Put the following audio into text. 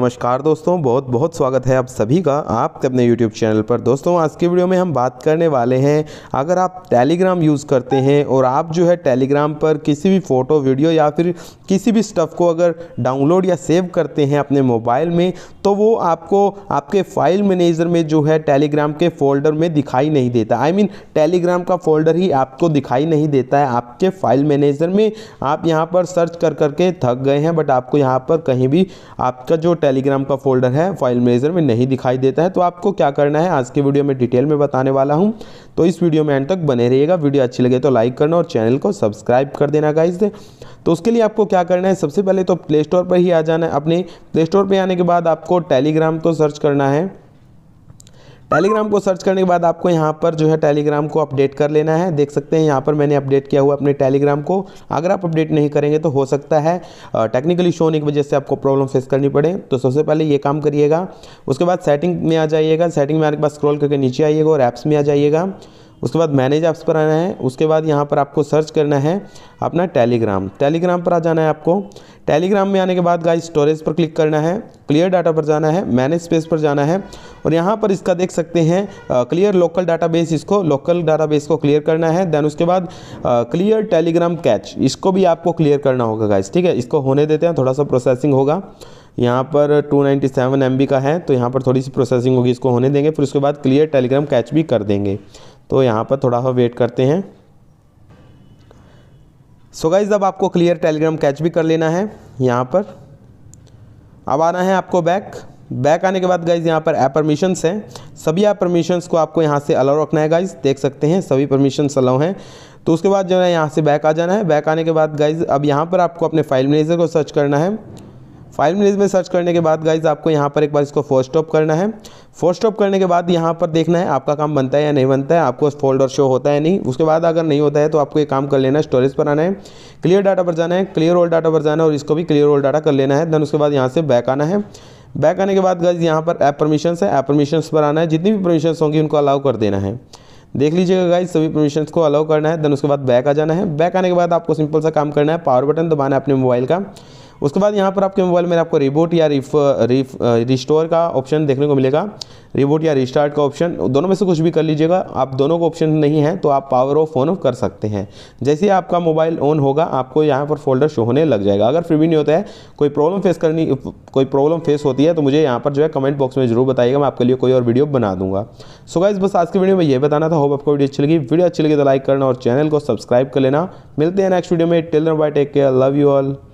नमस्कार दोस्तों बहुत बहुत स्वागत है आप सभी का आपके अपने YouTube चैनल पर दोस्तों आज के वीडियो में हम बात करने वाले हैं अगर आप टेलीग्राम यूज़ करते हैं और आप जो है टेलीग्राम पर किसी भी फ़ोटो वीडियो या फिर किसी भी स्टफ़ को अगर डाउनलोड या सेव करते हैं अपने मोबाइल में तो वो आपको आपके फाइल मैनेजर में जो है टेलीग्राम के फोल्डर में दिखाई नहीं देता आई मीन टेलीग्राम का फोल्डर ही आपको दिखाई नहीं देता है आपके फाइल मैनेजर में आप यहाँ पर सर्च कर करके थक गए हैं बट आपको यहाँ पर कहीं भी आपका जो टेलीग्राम का फोल्डर है फाइल मेजर में नहीं दिखाई देता है तो आपको क्या करना है आज के वीडियो में डिटेल में बताने वाला हूँ तो इस वीडियो में एंड तक बने रहिएगा वीडियो अच्छी लगे तो लाइक करना और चैनल को सब्सक्राइब कर देना गाइज तो उसके लिए आपको क्या करना है सबसे पहले तो प्ले स्टोर पर ही आ जाना है अपने प्ले स्टोर पर आने के बाद आपको टेलीग्राम को तो सर्च करना है टेलीग्राम को सर्च करने के बाद आपको यहाँ पर जो है टेलीग्राम को अपडेट कर लेना है देख सकते हैं यहाँ पर मैंने अपडेट किया हुआ अपने टेलीग्राम को अगर आप अपडेट नहीं करेंगे तो हो सकता है टेक्निकली शो होने की वजह से आपको प्रॉब्लम फेस करनी पड़े तो सबसे पहले ये काम करिएगा उसके बाद सेटिंग में आ जाइएगा सेटिंग में आने के बाद स्क्रॉल करके नीचे आइएगा और ऐप्स में आ जाइएगा उसके बाद मैनेज ऐप्स पर आना है उसके बाद यहाँ पर आपको सर्च करना है अपना टेलीग्राम टेलीग्राम पर आ जाना है आपको टेलीग्राम में आने के बाद गाइस स्टोरेज पर क्लिक करना है क्लियर डाटा पर जाना है मैनेज स्पेस पर जाना है और यहाँ पर इसका देख सकते हैं क्लियर लोकल डाटा इसको लोकल डाटा को क्लियर करना है देन उसके बाद क्लियर टेलीग्राम कैच इसको भी आपको क्लियर करना होगा गाइस ठीक है इसको होने देते हैं थोड़ा सा प्रोसेसिंग होगा यहाँ पर 297 नाइन्टी का है तो यहाँ पर थोड़ी सी प्रोसेसिंग होगी इसको होने देंगे फिर उसके बाद क्लियर टेलीग्राम कैच भी कर देंगे तो यहाँ पर थोड़ा सा वेट करते हैं सो so गाइज अब आपको क्लियर टेलीग्राम कैच भी कर लेना है यहाँ पर अब आना है आपको बैक बैक आने के बाद गाइज यहाँ पर ऐप परमिशंस हैं सभी ऐप परमिशंस को आपको यहाँ से अलाउ रखना है गाइज देख सकते हैं सभी परमिशंस अलाउ हैं तो उसके बाद जो है यहाँ से बैक आ जाना है बैक आने के बाद गाइज अब यहाँ पर आपको अपने फाइल मैनेजर को सर्च करना है फाइल मैनेज में सर्च करने के बाद गाइज आपको यहाँ पर एक बार इसको फोर स्टॉप करना है फोर स्टॉप करने के बाद यहाँ पर देखना है आपका काम बनता है या नहीं बनता है आपको फोल्डर शो होता है नहीं उसके बाद अगर नहीं होता है तो आपको एक काम कर लेना है स्टोरेज पर आना है क्लियर डाटा पर जाना है क्लियर ओल्ड डाटा पर जाना है और इसको भी क्लियर ओल्ड डाटा कर लेना है देन उसके बाद यहाँ से बैक आना है बैक आने के बाद गाइज यहाँ पर ऐप परमिशंस है ऐप परमिशंस पर आना है जितनी भी परमिशंस होंगी उनको अलाउ कर देना है देख लीजिएगा गाइज सभी परमिशंस को अलाउ करना है देन उसके बाद बैक आ जाना है बैक आने के बाद आपको सिंपल सा काम करना है पावर बटन दबाना है अपने मोबाइल का उसके बाद यहाँ पर आपके मोबाइल में आपको रिबोट या रिफ रिस्टोर का ऑप्शन देखने को मिलेगा रिबोट या रिस्टार्ट का ऑप्शन दोनों में से कुछ भी कर लीजिएगा आप दोनों को ऑप्शन नहीं है तो आप पावर ऑफ ऑन ऑफ कर सकते हैं जैसे आपका मोबाइल ऑन होगा आपको यहाँ पर फोल्डर शो होने लग जाएगा अगर फिर भी नहीं होता है कोई प्रॉब्लम फेस करनी कोई प्रॉब्लम फेस होती है तो मुझे यहाँ पर जो है कमेंट बॉक्स में जरूर बताइएगा मैं आपके लिए कोई और वीडियो बना दूंगा सो गाइज बस आज की वीडियो में यह बताना था होप आपको वीडियो अच्छी लगी वीडियो अच्छी लगी तो लाइक करना और चैनल को सब्सक्राइब कर लेना मिलते हैं नेक्स्ट वीडियो में टेलर bye take care love you all